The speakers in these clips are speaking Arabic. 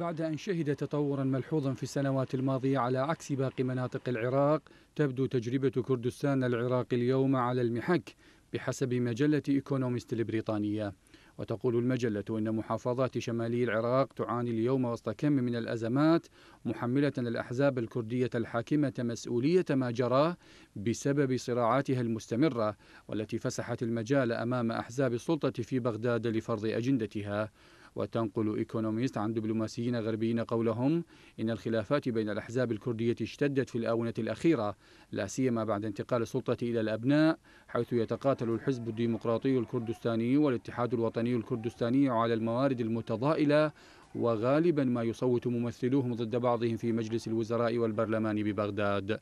بعد أن شهد تطورا ملحوظا في السنوات الماضية على عكس باقي مناطق العراق تبدو تجربة كردستان العراق اليوم على المحك بحسب مجلة إيكونومست البريطانية وتقول المجلة أن محافظات شمالي العراق تعاني اليوم وسط كم من الأزمات محملة الأحزاب الكردية الحاكمة مسؤولية ما جرى بسبب صراعاتها المستمرة والتي فسحت المجال أمام أحزاب السلطة في بغداد لفرض أجندتها وتنقل إيكونوميست عن دبلوماسيين غربيين قولهم إن الخلافات بين الأحزاب الكردية اشتدت في الآونة الأخيرة لا سيما بعد انتقال السلطة إلى الأبناء حيث يتقاتل الحزب الديمقراطي الكردستاني والاتحاد الوطني الكردستاني على الموارد المتضائلة وغالبا ما يصوت ممثلوهم ضد بعضهم في مجلس الوزراء والبرلمان ببغداد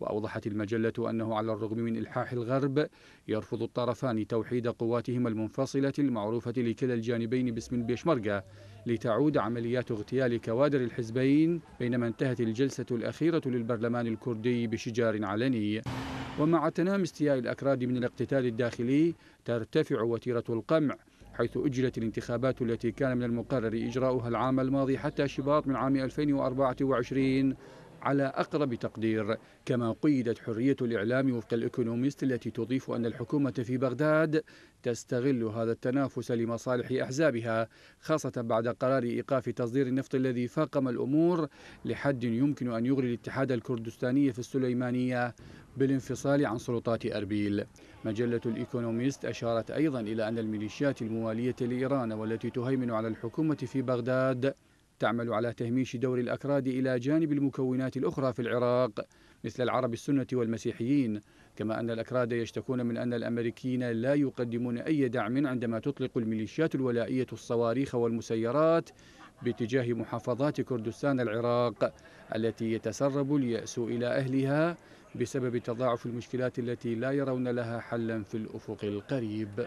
وأوضحت المجلة أنه على الرغم من إلحاح الغرب يرفض الطرفان توحيد قواتهما المنفصلة المعروفة لكلا الجانبين باسم البيشمركة لتعود عمليات اغتيال كوادر الحزبين بينما انتهت الجلسة الأخيرة للبرلمان الكردي بشجار علني ومع تنام استياء الأكراد من الاقتتال الداخلي ترتفع وتيرة القمع حيث أجلت الانتخابات التي كان من المقرر إجراؤها العام الماضي حتى شباط من عام 2024 على أقرب تقدير كما قيدت حرية الإعلام وفق الإيكونوميست التي تضيف أن الحكومة في بغداد تستغل هذا التنافس لمصالح أحزابها خاصة بعد قرار إيقاف تصدير النفط الذي فاقم الأمور لحد يمكن أن يغري الاتحاد الكردستاني في السليمانية بالانفصال عن سلطات أربيل مجلة الإيكونوميست أشارت أيضا إلى أن الميليشيات الموالية لإيران والتي تهيمن على الحكومة في بغداد تعمل على تهميش دور الأكراد إلى جانب المكونات الأخرى في العراق مثل العرب السنة والمسيحيين كما أن الأكراد يشتكون من أن الأمريكيين لا يقدمون أي دعم عندما تطلق الميليشيات الولائية الصواريخ والمسيرات باتجاه محافظات كردستان العراق التي يتسرب اليأس إلى أهلها بسبب تضاعف المشكلات التي لا يرون لها حلا في الأفق القريب